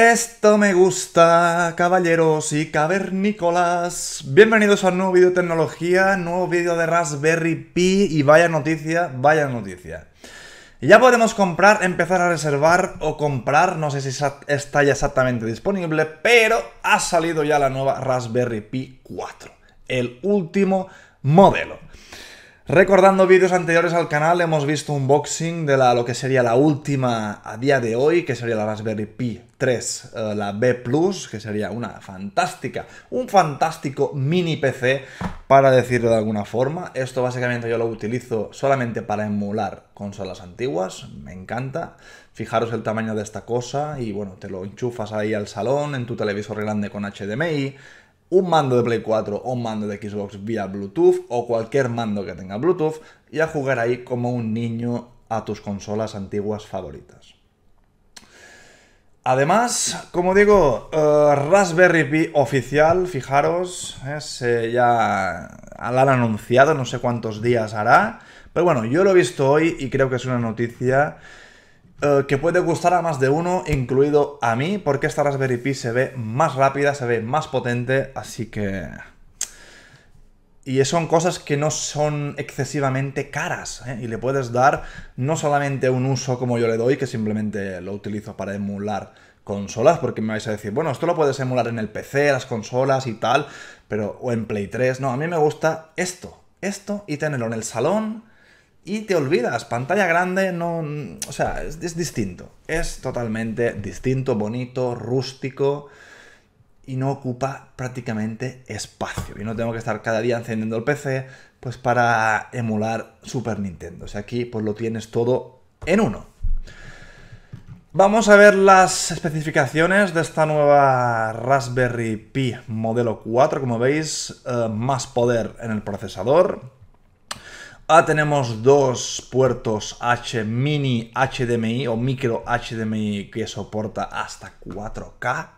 Esto me gusta, caballeros y cavernícolas. Bienvenidos a un nuevo vídeo de tecnología, nuevo vídeo de Raspberry Pi y vaya noticia, vaya noticia. Ya podemos comprar, empezar a reservar o comprar, no sé si está ya exactamente disponible, pero ha salido ya la nueva Raspberry Pi 4, el último modelo. Recordando vídeos anteriores al canal, hemos visto un unboxing de la, lo que sería la última a día de hoy, que sería la Raspberry Pi 3, eh, la B Plus, que sería una fantástica, un fantástico mini PC, para decirlo de alguna forma. Esto básicamente yo lo utilizo solamente para emular consolas antiguas, me encanta. Fijaros el tamaño de esta cosa y bueno, te lo enchufas ahí al salón, en tu televisor grande con HDMI, un mando de Play 4 o un mando de Xbox vía Bluetooth o cualquier mando que tenga Bluetooth y a jugar ahí como un niño a tus consolas antiguas favoritas. Además, como digo, eh, Raspberry Pi oficial, fijaros, eh, ya la han anunciado, no sé cuántos días hará, pero bueno, yo lo he visto hoy y creo que es una noticia eh, que puede gustar a más de uno, incluido a mí, porque esta Raspberry Pi se ve más rápida, se ve más potente, así que... Y son cosas que no son excesivamente caras, ¿eh? y le puedes dar no solamente un uso como yo le doy, que simplemente lo utilizo para emular consolas, porque me vais a decir, bueno, esto lo puedes emular en el PC, las consolas y tal, pero o en Play 3, no, a mí me gusta esto, esto y tenerlo en el salón, y te olvidas. Pantalla grande, no. O sea, es, distinto. Es totalmente distinto, bonito, rústico. Y no ocupa prácticamente espacio. Y no tengo que estar cada día encendiendo el PC pues para emular Super Nintendo. O sea, aquí pues lo tienes todo en uno. Vamos a ver las especificaciones de esta nueva Raspberry Pi modelo 4. Como veis, eh, más poder en el procesador, Ahora tenemos dos puertos H mini HDMI o micro HDMI que soporta hasta 4K.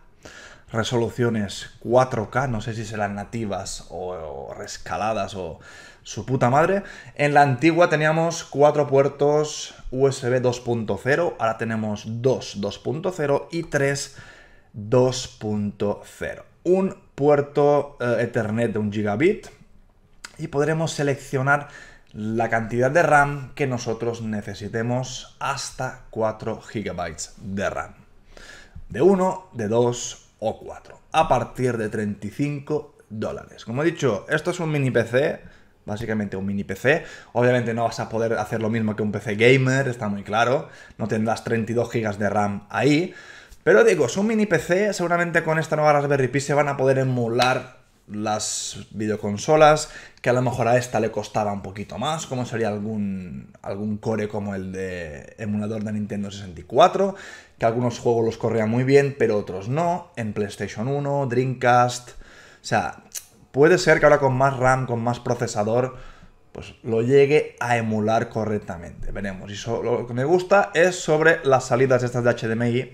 Resoluciones 4K, no sé si serán nativas o, rescaladas o su puta madre. En la antigua teníamos cuatro puertos USB 2.0, ahora tenemos dos 2.0 y tres 2.0. Un puerto eh, Ethernet de un gigabit y podremos seleccionar la cantidad de RAM que nosotros necesitemos hasta 4 GB de RAM. De 1, de 2 o 4. A partir de 35 dólares. Como he dicho, esto es un mini PC. Básicamente un mini PC. Obviamente no vas a poder hacer lo mismo que un PC gamer, está muy claro. No tendrás 32 GB de RAM ahí. Pero digo, es un mini PC. Seguramente con esta nueva Raspberry Pi se van a poder emular las videoconsolas, que a lo mejor a esta le costaba un poquito más, como sería algún, algún core como el de emulador de Nintendo 64, que algunos juegos los corría muy bien, pero otros no, en PlayStation 1, Dreamcast, o sea, puede ser que ahora con más RAM, con más procesador, pues lo llegue a emular correctamente, veremos. Y lo que me gusta es sobre las salidas estas de HDMI,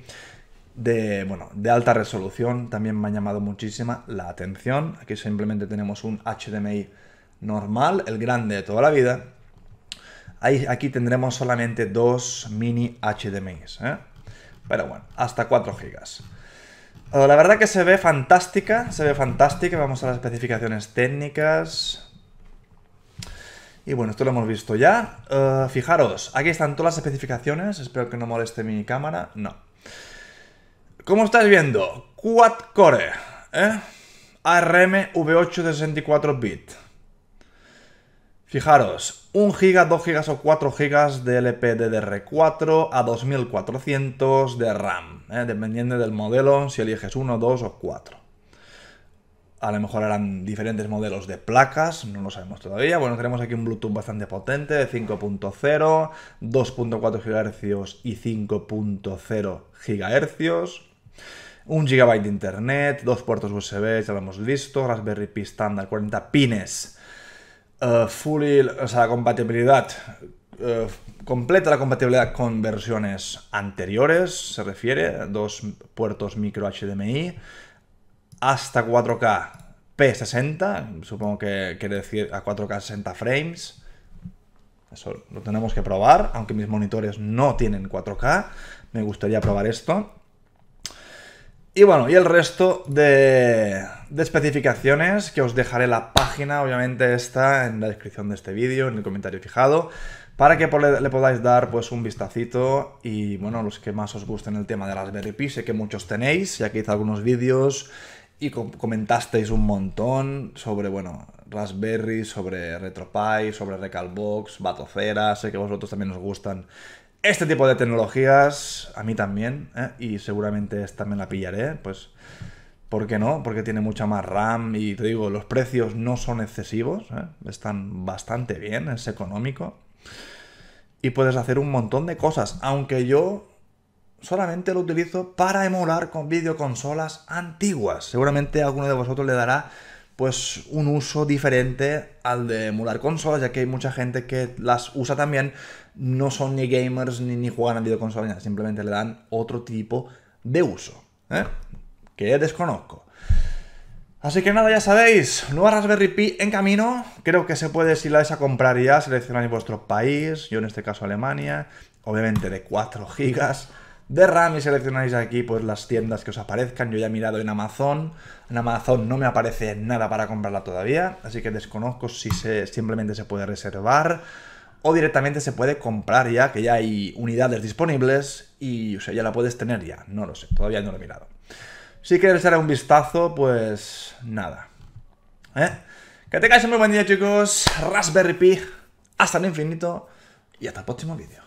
de, bueno, de alta resolución. También me ha llamado muchísima la atención. Aquí simplemente tenemos un HDMI normal, el grande de toda la vida. Ahí, aquí tendremos solamente dos mini HDMIs. ¿eh? Pero bueno, hasta 4 gigas. Oh, la verdad que se ve fantástica, se ve fantástica. Vamos a las especificaciones técnicas. Y bueno, esto lo hemos visto ya. Oh, fijaros, aquí están todas las especificaciones. Espero que no moleste mi cámara. No, como estáis viendo, quad core, ARM V8 de 64 bits. Fijaros, 1 GB, 2 GB o 4 GB de LPDDR4 a 2400 de RAM, ¿eh? dependiendo del modelo, si eliges 1, 2 o 4. A lo mejor eran diferentes modelos de placas, no lo sabemos todavía. Bueno, tenemos aquí un Bluetooth bastante potente de 5.0, 2.4 GHz y 5.0 GHz un GB de internet, dos puertos USB, ya lo hemos visto, Raspberry Pi estándar, 40 pines, eh, full compatibilidad, eh, completa la compatibilidad con versiones anteriores, se refiere, dos puertos micro HDMI, hasta 4K P60, supongo que quiere decir a 4K 60 frames, eso lo tenemos que probar, aunque mis monitores no tienen 4K, me gustaría probar esto. Y bueno, y el resto de, de, especificaciones, que os dejaré la página, obviamente está en la descripción de este vídeo, en el comentario fijado, para que le podáis dar pues un vistacito y bueno, los que más os gusten el tema de las Pi, sé que muchos tenéis, ya que hice algunos vídeos y comentasteis un montón sobre, bueno, Raspberry, sobre RetroPie, sobre Recalbox, Batocera, sé que vosotros también os gustan este tipo de tecnologías, a mí también, ¿eh? y seguramente esta me la pillaré, pues, ¿por qué no? Porque tiene mucha más RAM y te digo, los precios no son excesivos, ¿eh? están bastante bien, es económico. Y puedes hacer un montón de cosas, aunque yo solamente lo utilizo para emular con videoconsolas antiguas. Seguramente alguno de vosotros le dará pues un uso diferente al de emular consolas, ya que hay mucha gente que las usa también, no son ni gamers ni, ni juegan a videoconsolas, simplemente le dan otro tipo de uso, ¿eh? que desconozco. Así que nada, ya sabéis, nueva Raspberry Pi en camino, creo que se puede, si la vais a comprar ya, seleccionáis vuestro país, yo en este caso Alemania, obviamente de 4 gigas de RAM y seleccionáis aquí pues las tiendas que os aparezcan. Yo ya he mirado en Amazon. En Amazon no me aparece nada para comprarla todavía, así que desconozco si simplemente se puede reservar o directamente se puede comprar ya, que ya hay unidades disponibles y ya la puedes tener ya. No lo sé, todavía no lo he mirado. Si queréis dar un vistazo, pues nada. ¿Eh? Que tengáis un muy buen día, chicos. Raspberry Pi. Hasta el infinito. Y hasta el próximo vídeo.